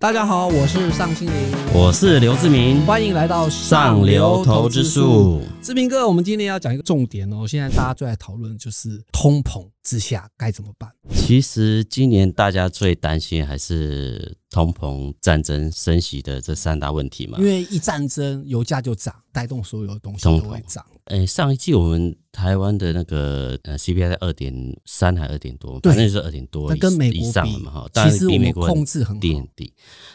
大家好，我是尚青林，我是刘志明，欢迎来到上流投资术。志明哥，我们今天要讲一个重点哦，现在大家最爱讨论就是通膨。之下该怎么办？其实今年大家最担心还是通膨、战争升息的这三大问题嘛。因为一战争，油价就涨，带动所有的东西都会涨。哎，上一季我们台湾的那个呃 CPI 在二点三还二点多，反正是二点多，那跟美国比嘛，哈，但比美国控制很低很低。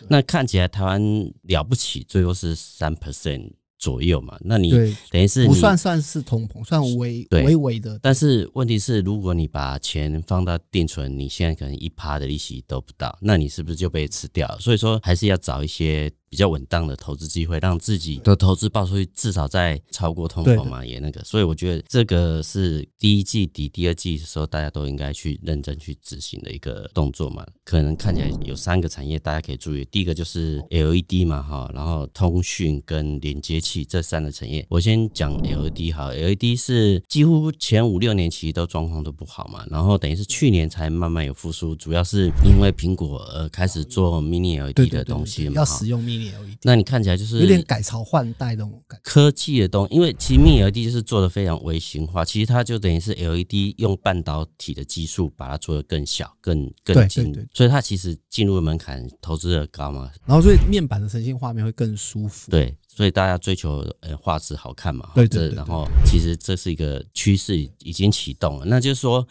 那看起来台湾了不起，最多是三 percent。左右嘛，那你等于是不算算是通膨，算微微微的。但是问题是，如果你把钱放到定存，你现在可能一趴的利息都不到，那你是不是就被吃掉？所以说还是要找一些。比较稳当的投资机会，让自己的投资报出去至少在超过通货嘛，也那个，所以我觉得这个是第一季底、第二季的时候大家都应该去认真去执行的一个动作嘛。可能看起来有三个产业大家可以注意，第一个就是 LED 嘛哈，然后通讯跟连接器这三个产业，我先讲 LED 哈，LED 是几乎前五六年其实都状况都不好嘛，然后等于是去年才慢慢有复苏，主要是因为苹果呃开始做 Mini LED 的东西嘛，要使用 Mini。那你看起来就是有点改朝换代的科技的东西，因为其 Mini LED 就是做的非常微型化，其实它就等于是 LED 用半导体的技术把它做的更小、更更近，所以它其实进入门槛投资的高嘛，然后所以面板的呈现画面会更舒服。对，所以大家追求呃画质好看嘛，对对，然后其实这是一个趋势已经启动了，那就是说。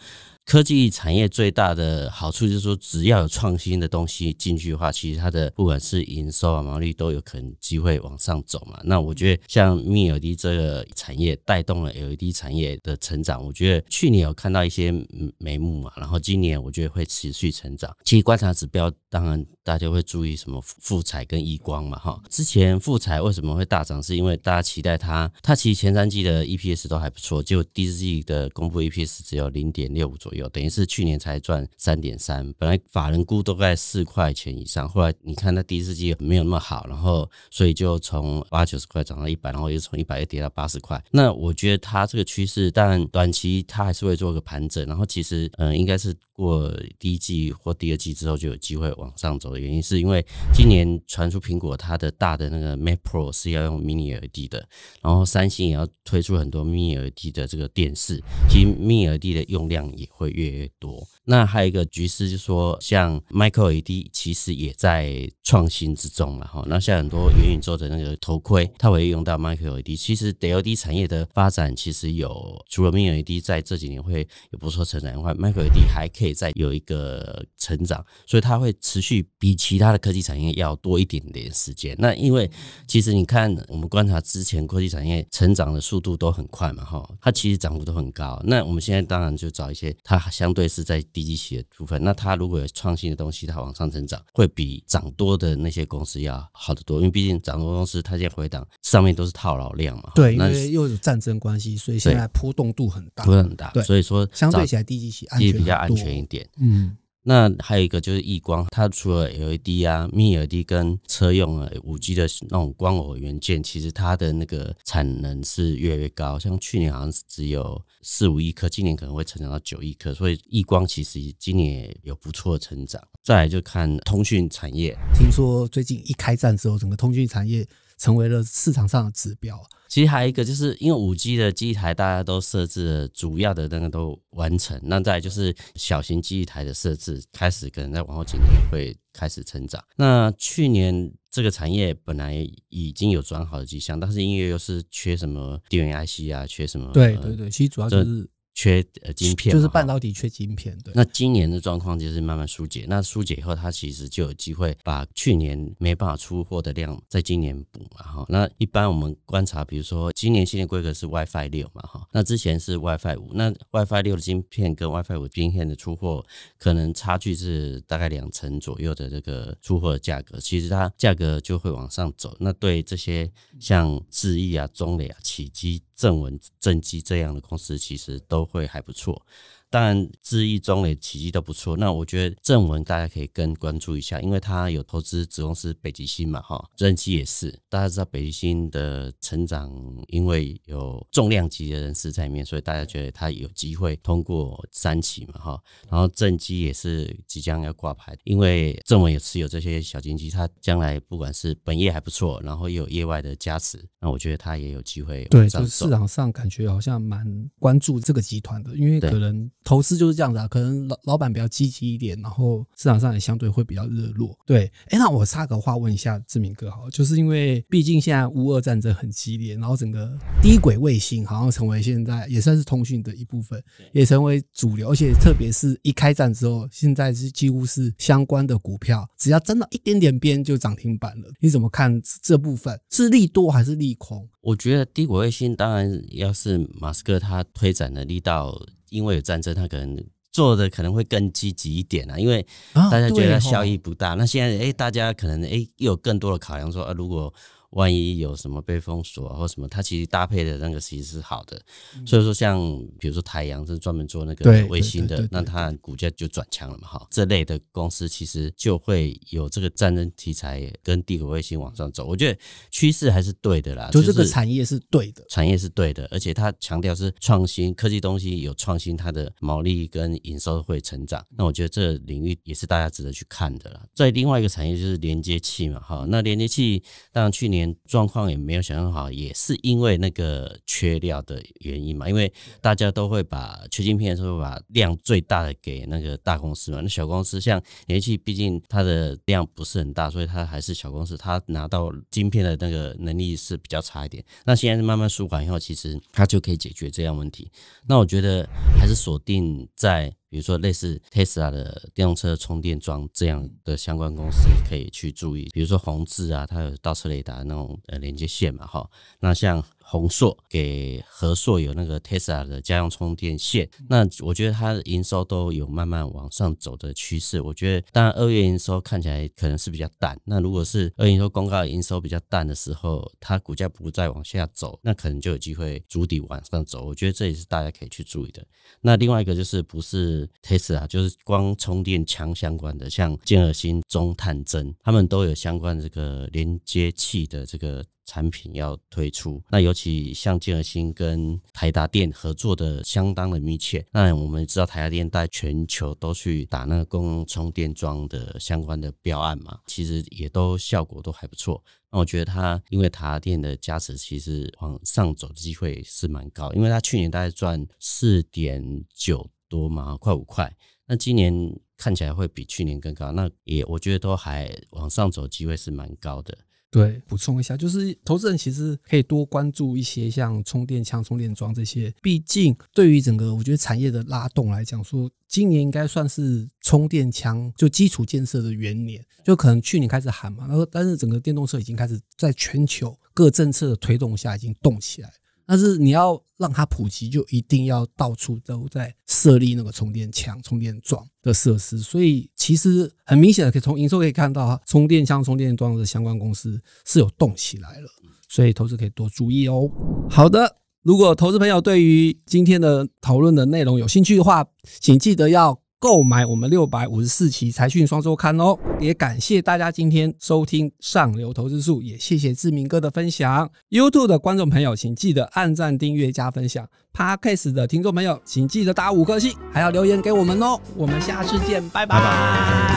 科技产业最大的好处就是说，只要有创新的东西进去的话，其实它的不管是营收啊、毛利都有可能机会往上走嘛。那我觉得像 Mini l d 这个产业带动了 LED 产业的成长，我觉得去年有看到一些眉目嘛，然后今年我觉得会持续成长。其实观察指标，当然大家会注意什么富彩跟亿光嘛，哈。之前富彩为什么会大涨，是因为大家期待它，它其实前三季的 EPS 都还不错，就第四季的公布 EPS 只有零点六五左右。有等于是去年才赚三点三，本来法人估都在四块钱以上，后来你看它第四季没有那么好，然后所以就从八九十块涨到一百，然后又从一百又跌到八十块。那我觉得它这个趋势，但短期它还是会做个盘整，然后其实嗯应该是过第一季或第二季之后就有机会往上走的原因，是因为今年传出苹果它的大的那个 Mac Pro 是要用 Mini LED 的，然后三星也要推出很多 Mini LED 的这个电视，其实 Mini LED 的用量也会。会越多，那还有一个局势就是说，像 micro LED 其实也在创新之中嘛哈。那像很多元宇宙的那个头盔，它会用到 micro LED。其实 LED 产业的发展其实有除了 Mini LED 在这几年会也不错成长以外 m i c r o LED 还可以再有一个成长，所以它会持续比其他的科技产业要多一点点时间。那因为其实你看，我们观察之前科技产业成长的速度都很快嘛哈，它其实涨幅都很高。那我们现在当然就找一些它。它相对是在低级企业部分，那它如果有创新的东西，它往上成长，会比涨多的那些公司要好得多。因为毕竟涨多公司它现在回档，上面都是套牢量嘛。对，因为又有战争关系，所以现在波动度很大，波动很大。所以说相对起来低级企业比较安全一点。嗯。那还有一个就是异光，它除了 L E D 啊、m i L E D 跟车用啊、五 G 的那种光耦元件，其实它的那个产能是越来越高。像去年好像是只有四五亿颗，今年可能会成长到九亿颗，所以异光其实今年也有不错的成长。再来就看通讯产业，听说最近一开战之后，整个通讯产业。成为了市场上的指标。其实还有一个就是因为五 G 的机台大家都设置了，主要的那个都完成，那再就是小型基台的设置开始，可能在往后几年会开始成长。那去年这个产业本来已经有转好的迹象，但是因为又是缺什么电源 IC 啊，缺什么？对对对，其实主要就是。缺呃晶片就是半导体缺晶片，对。那今年的状况就是慢慢疏解，那疏解以后，它其实就有机会把去年没办法出货的量，在今年补嘛哈。那一般我们观察，比如说今年新的规格是 WiFi 六嘛哈，那之前是 WiFi 五，那 WiFi 六的晶片跟 WiFi 五晶片的出货可能差距是大概两成左右的这个出货价格，其实它价格就会往上走。那对这些像智毅啊、中磊啊、启基。正文、正基这样的公司其实都会还不错，当然智毅、中磊、奇迹都不错。那我觉得正文大家可以更关注一下，因为它有投资子公司北极星嘛，哈，正基也是。大家知道北极星的成长，因为有重量级的人士在里面，所以大家觉得它有机会通过三期嘛，哈。然后正基也是即将要挂牌，因为正文也持有这些小经济，它将来不管是本业还不错，然后又有业外的加持，那我觉得它也有机会往上走。场上感觉好像蛮关注这个集团的，因为可能投资就是这样子啊，可能老老板比较积极一点，然后市场上也相对会比较热络。对，哎，那我插个话问一下志明哥哈，就是因为毕竟现在乌俄战争很激烈，然后整个低轨卫星好像成为现在也算是通讯的一部分，也成为主流，而且特别是一开战之后，现在是几乎是相关的股票只要沾到一点点边就涨停板了。你怎么看这部分是利多还是利空？我觉得低轨卫星当。然，要是马斯克他推展的力道，因为有战争，他可能做的可能会更积极一点啊。因为大家觉得效益不大，那现在哎，大家可能哎又有更多的考量，说啊，如果。万一有什么被封锁或什么，它其实搭配的那个其实是好的，所以说像比如说太阳是专门做那个卫星的，那它股价就转强了嘛，哈，这类的公司其实就会有这个战争题材跟帝国卫星往上走，我觉得趋势还是对的啦，就这个产业是对的，产业是对的，而且它强调是创新科技东西有创新，它的毛利跟营收会成长，那我觉得这领域也是大家值得去看的了。在另外一个产业就是连接器嘛，哈，那连接器当然去年。状况也没有想象好，也是因为那个缺料的原因嘛。因为大家都会把缺晶片的时候，把量最大的给那个大公司嘛。那小公司像联系毕竟它的量不是很大，所以它还是小公司，它拿到晶片的那个能力是比较差一点。那现在慢慢舒缓以后，其实它就可以解决这样问题。那我觉得还是锁定在。比如说，类似 Tesla 的电动车充电桩这样的相关公司可以去注意。比如说，宏志啊，它有倒车雷达那种呃连接线嘛，哈。那像。宏硕给和硕有那个 Tesla 的家用充电线，那我觉得它的营收都有慢慢往上走的趋势。我觉得，当然二月营收看起来可能是比较淡。那如果是二月营收公告营收比较淡的时候，它股价不再往下走，那可能就有机会主底往上走。我觉得这也是大家可以去注意的。那另外一个就是不是 Tesla，就是光充电枪相关的，像建尔新、中探针，他们都有相关这个连接器的这个。产品要推出，那尤其像建和新跟台达电合作的相当的密切。那我们知道台达电在全球都去打那个公共充电桩的相关的标案嘛，其实也都效果都还不错。那我觉得它因为台达电的加持，其实往上走的机会是蛮高，因为它去年大概赚四点九多嘛，快五块。那今年看起来会比去年更高，那也我觉得都还往上走机会是蛮高的。对，补充一下，就是投资人其实可以多关注一些像充电枪、充电桩这些，毕竟对于整个我觉得产业的拉动来讲，说今年应该算是充电枪就基础建设的元年，就可能去年开始喊嘛，然后但是整个电动车已经开始在全球各政策的推动下已经动起来但是你要让它普及，就一定要到处都在设立那个充电枪、充电桩的设施。所以其实很明显的，可以从营收可以看到，哈，充电枪、充电桩的相关公司是有动起来了。所以投资可以多注意哦。好的，如果投资朋友对于今天的讨论的内容有兴趣的话，请记得要。购买我们六百五十四期财讯双周刊哦！也感谢大家今天收听上流投资术，也谢谢志明哥的分享。YouTube 的观众朋友，请记得按赞、订阅、加分享。Podcast 的听众朋友，请记得打五颗星，还要留言给我们哦！我们下次见，拜拜。